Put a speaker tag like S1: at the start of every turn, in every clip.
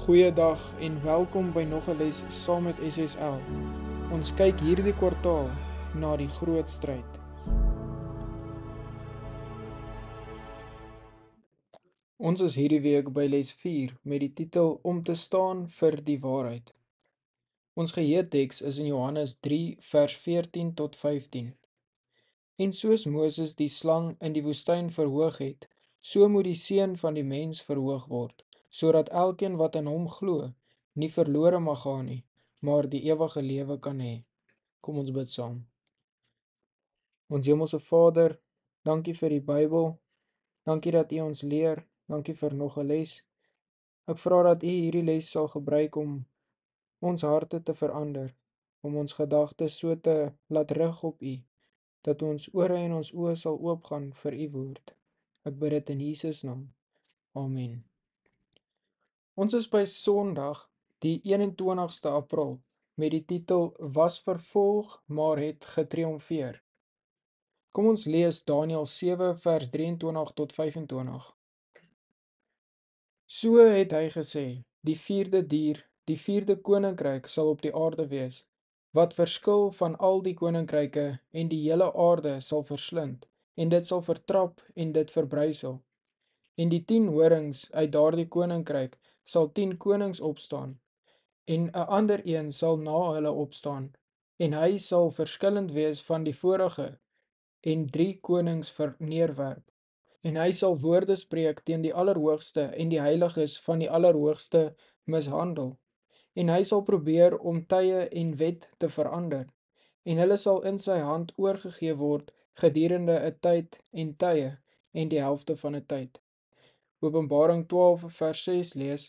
S1: Goeiedag en welkom by nog 'n les saam met SSL. Ons kyk hierdie kwartaal na die groot stryd. Ons is hierdie week by les 4 met die titel Om te staan vir die waarheid. Ons geheeteks is in Johannes 3 vers 14 tot 15. En soos Moses die slang in die woestyn verhoog het, so moet die seun van die mens verhoog word sodat elkeen wat in hom glo nie verlore mag gaan nie, maar die ewige lewe kan hê. Kom ons bid saam. Ons Hemelse Vader, dankie vir die Bybel. Dankie dat U ons leer. Dankie vir nog 'n les. Ek vra dat U hierdie les sal gebruik om ons harte te verander, om ons gedagtes so te laat rig op U, dat ons ore en ons oë sal oopgaan vir U woord. Ek bid dit in Jesus naam. Amen. Ons is by Sondag, die 21ste April, met die titel Was vervolg, maar het getriomfeer. Kom ons lees Daniël 7 vers 23 tot 25. So het hy gesê: Die vierde dier, die vierde koninkryk sal op die aarde wees wat verskil van al die koninkryke en die hele aarde sal verslind en dit sal vertrap en dit verbrysel. En die 10 horings uit daardie koninkryk sal 10 konings opstaan en 'n ander een sal na hulle opstaan en hy sal verskillend wees van die vorige en 3 konings verneerwerp en hy sal woorde spreek teen die allerhoogste en die heiliges van die allerhoogste mishandel en hy sal probeer om tye en wet te verander en hulle sal in sy hand oorgegee word gedurende 'n tyd en tye en die helfte van 'n tyd Openbaring 12 vers 6 lees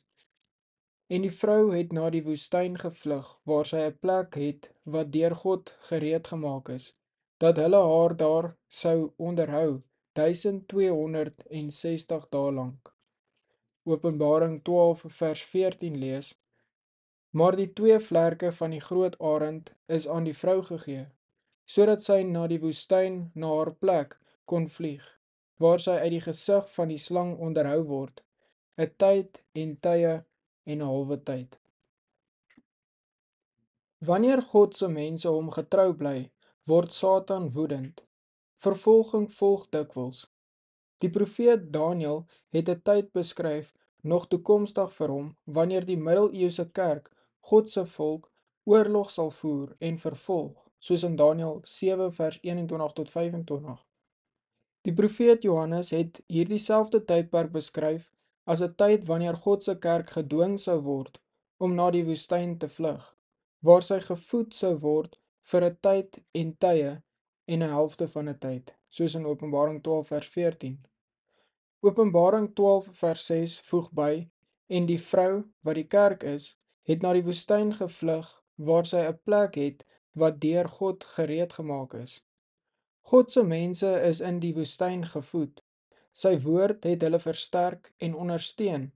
S1: En die vrou het na die woestyn gevlug waar sy 'n plek het wat deur God gereed gemaak is dat hulle haar daar sou onderhou 1260 dae lank. Openbaring 12 vers 14 lees: Maar die twee vlerke van die groot arend is aan die vrou gegee sodat sy na die woestyn na haar plek kon vlieg waar sy uit die gesig van die slang onderhou word 'n tyd en tye en 'n halwe tyd. Wanneer God se mense hom getrou bly, word Satan woedend. Vervolging volg dikwels. Die profeet Daniël het 'n tyd beskryf nog toekomstig vir hom wanneer die middeleeuse kerk God se volk oorlog sal voer en vervolg, soos in Daniël 7 vers 21 tot 25. Die profeet Johannes het hierdieselfde tydperk beskryf as 'n tyd wanneer God se kerk gedwing sou word om na die woestyn te vlug, waar sy gevoed sou word vir 'n tyd en tye en 'n helfte van 'n tyd, soos in Openbaring 12 vers 14. Openbaring 12 vers 6 voeg by en die vrou wat die kerk is, het na die woestyn gevlug waar sy 'n plek het wat deur God gereed gemaak is. God se mense is in die woestyn gevoed. Sy woord het hulle versterk en ondersteun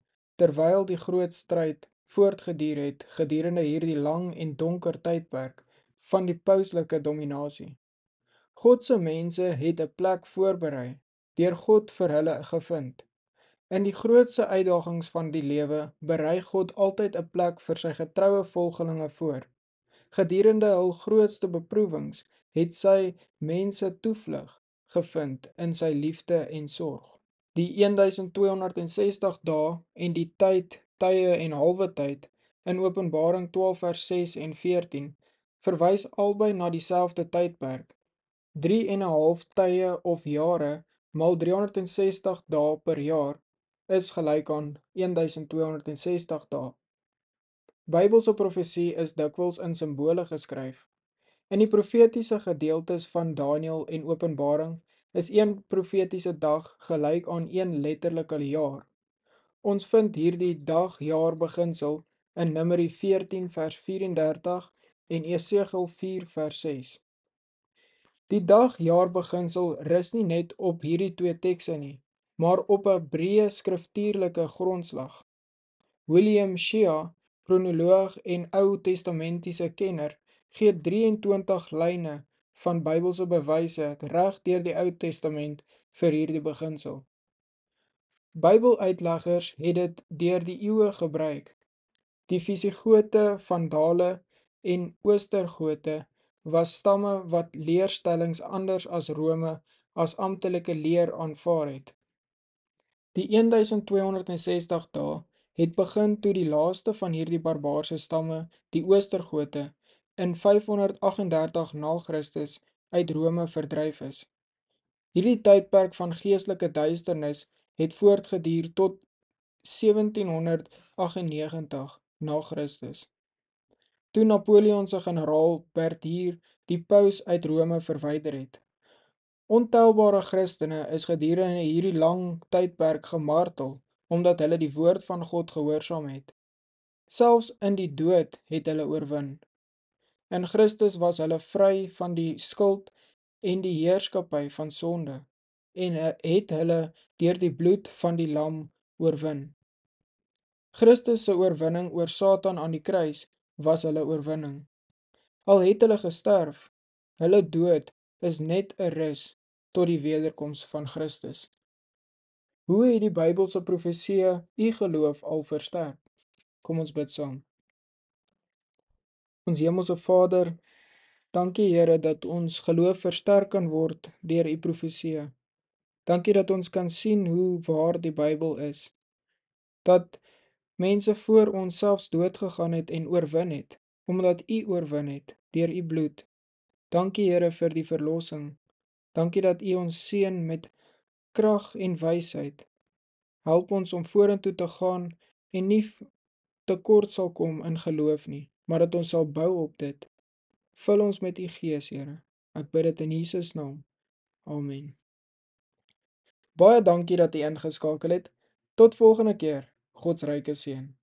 S1: terwyl die groot stryd voortgeduur het gedurende hierdie lang en donker tydperk van die pauslike dominasie. God se mense het 'n plek voorberei deur God vir hulle gevind. In die grootste uitdagings van die lewe berei God altyd 'n plek vir sy getroue volgelinge voor. Gedurende hul grootste beproewings het sy mense toevlug gevind in sy liefde en sorg. Die 1260 dae en die tyd, tye en halwe tyd in Openbaring 12 vers 6 en 14 verwys albei na dieselfde tydperk. 3 en 'n half tye of jare maal 360 dae per jaar is gelyk aan 1260 dae. Bybelse profesie is dikwels in simbole geskryf. In die profetiese gedeeltes van Daniël en Openbaring is een profetiese dag gelyk aan een letterlike jaar. Ons vind hierdie dag-jaar beginsel in Numeri 14 vers 34 en Esegiel 4 vers 6. Die dag-jaar beginsel rus nie net op hierdie twee tekste nie, maar op 'n breë skriftuurlike grondslag. William Shea, kronoloog en Ou Testamentiese kenner, gee 23 lyne van Bybelse bewyse reg deur die Ou Testament vir hierdie beginsel. Bybeluitleggers het dit deur die eeue gebruik. Die Visigote, Vandale en Oostergote was stamme wat leerstellings anders as Rome as amptelike leer aanvaar het. Die 1260 dae het begin toe die laaste van hierdie barbaarse stamme, die Oostergote, in 538 na Christus uit Rome verdryf is. Hierdie tydperk van geestelike duisternis het voortgeduur tot 1798 na Christus. Toe Napoleon se generaal Bertier die paus uit Rome verwyder het. Ontelbare Christene is gedurende hierdie lang tydperk gemartel omdat hulle die woord van God gehoorsaam het. Selfs in die dood het hulle oorwin. In Christus was hulle vry van die skuld en die heerskappy van sonde en het hulle deur die bloed van die lam oorwin. Christus se oorwinning oor Satan aan die kruis was hulle oorwinning. Al het hulle gesterf, hulle dood is net 'n rus tot die wederkoms van Christus. Hoe het die Bybelse profeseë u geloof al versterk? Kom ons bid saam. Ons Hemelse Vader, dankie Here dat ons geloof versterk kan word deur u profeesie. Dankie dat ons kan sien hoe waar die Bybel is. Dat mense voor ons selfs dood gegaan het en oorwin het omdat u oorwin het deur u bloed. Dankie Here vir die verlossing. Dankie dat u ons seën met krag en wysheid. Help ons om vorentoe te gaan en nie tekort sal kom in geloof nie maar dat ons sal bou op dit. Vul ons met u Gees, Here. Ek bid dit in Jesus naam. Amen. Baie dankie dat u ingeskakel het. Tot volgende keer. God se ryke seën.